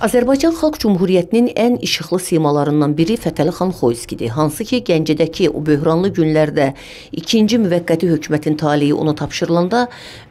Azərbaycan Xalq Cumhuriyyətinin ən işıqlı simalarından biri Fətəli xan Xoyskidir, hansı ki, Gəncədəki o böhranlı günlərdə ikinci müvəqqəti hökumətin taliyi ona tapşırılanda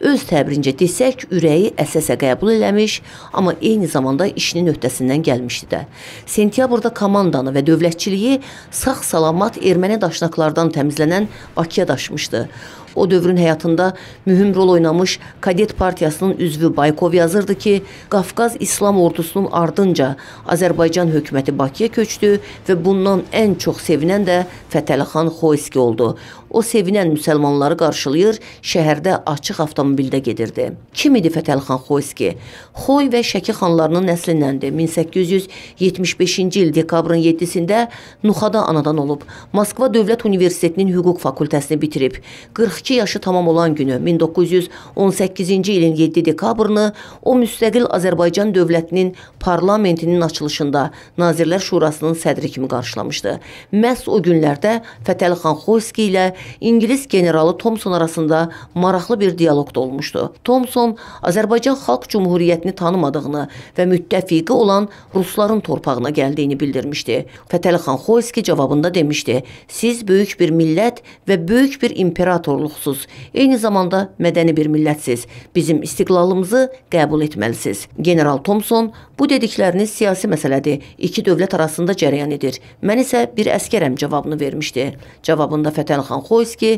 öz təbirincə desək, ürəyi əsəsə qəbul eləmiş, amma eyni zamanda işinin öhdəsindən gəlmişdi də. Sentyabrda komandanı və dövlətçiliyi sağ-salamat erməni daşnaqlardan təmizlənən Bakıya daşmışdı. O dövrün həyatında mühüm rol oynamış Kadet Partiyasının üzvü Baykov yazırdı ki, Qafqaz İslam ordusunun ardınca Azərbaycan hökuməti Bakıya köçdü və bundan ən çox sevinən də Fətəli xan Xoyski oldu. O sevinən müsəlmanları qarşılayır, şəhərdə açıq avtomobildə gedirdi. Kim idi Fətəli xan Xoyski? Xoy və Şəki xanlarının nəslindəndir. 1875-ci il dekabrın 7-sində Nuxada anadan olub. Moskva Dövlət Universitetinin hüquq fakültəsini bitirib. 42 42 yaşı tamam olan günü 1918-ci ilin 7 dekabrını o müstəqil Azərbaycan dövlətinin parlamentinin açılışında Nazirlər Şurasının sədri kimi qarşılamışdı. Məhz o günlərdə Fətəli xan Xoyski ilə İngiliz generalı Thomson arasında maraqlı bir dialoq da olmuşdu. Thomson Azərbaycan Xalq Cumhuriyyətini tanımadığını və müttəfiqi olan rusların torpağına gəldiyini bildirmişdi. Fətəli xan Xoyski cavabında demişdi, siz böyük bir millət və böyük bir imperatorluq hüquqsuz, eyni zamanda mədəni bir millətsiz. Bizim istiqlalımızı qəbul etməlisiniz. General Tomson Bu dedikləriniz siyasi məsələdir. İki dövlət arasında cərəyan edir. Mən isə bir əskərəm cavabını vermişdi. Cavabında Fətəli xan Xoyski,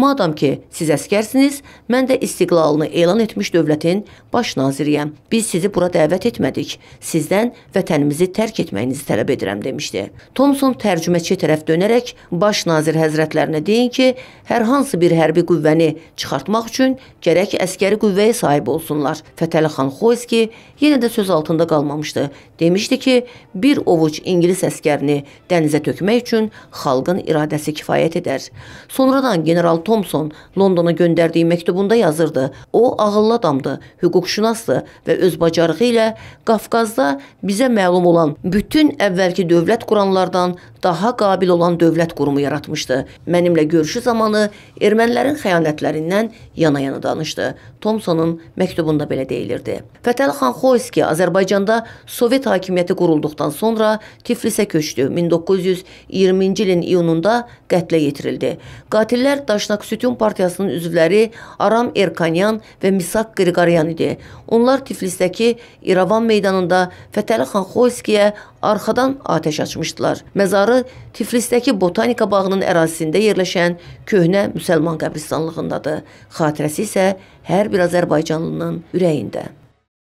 madam ki, siz əskərsiniz, mən də istiqlalını elan etmiş dövlətin baş naziriyəm. Biz sizi bura dəvət etmədik. Sizdən vətənimizi tərk etməyinizi tələb edirəm demişdi. Thomson tərcüməçi tərəf dönərək baş nazir həzrətlərinə deyin ki, hər hansı bir hərbi qüvvəni çıxartmaq üçün gərək əskəri qüvvəyə sahib olsunlar. Fətəli xan Xoyski yenə də söz altında qalmışdı olmamışdı. Demişdi ki, bir ovuc İngiliz əskərini dənizə tökmək üçün xalqın iradəsi kifayət edər. Sonradan general Thomson Londona göndərdiyi məktubunda yazırdı. O ağıllı adamdı, hüquqşünasdı və öz bacarığı ilə Qafqazda bizə məlum olan bütün əvvəlki dövlət quranlardan daha qabil olan dövlət qurumu yaratmışdı. Mənimlə görüşü zamanı ermənilərin xəyanətlərindən yana-yana danışdı. Tomsonun məktubunda belə deyilirdi. Fətəli xan Xoyski Azərbaycanda Sovet hakimiyyəti qurulduqdan sonra Tiflisə köçdü. 1920-ci ilin iyununda qətlə yetirildi. Qatillər Daşnak Sütun partiyasının üzvləri Aram Erkanyan və Misak Qriqaryan idi. Onlar Tiflisdəki İravan meydanında Fətəli xan Xoyskiyə arxadan atəş açmışdılar. Məzarı məzarı Tiflisdəki Botanika bağının ərazisində yerləşən köhnə müsəlman qəbristanlığındadır. Xatirəsi isə hər bir azərbaycanlının ürəyində.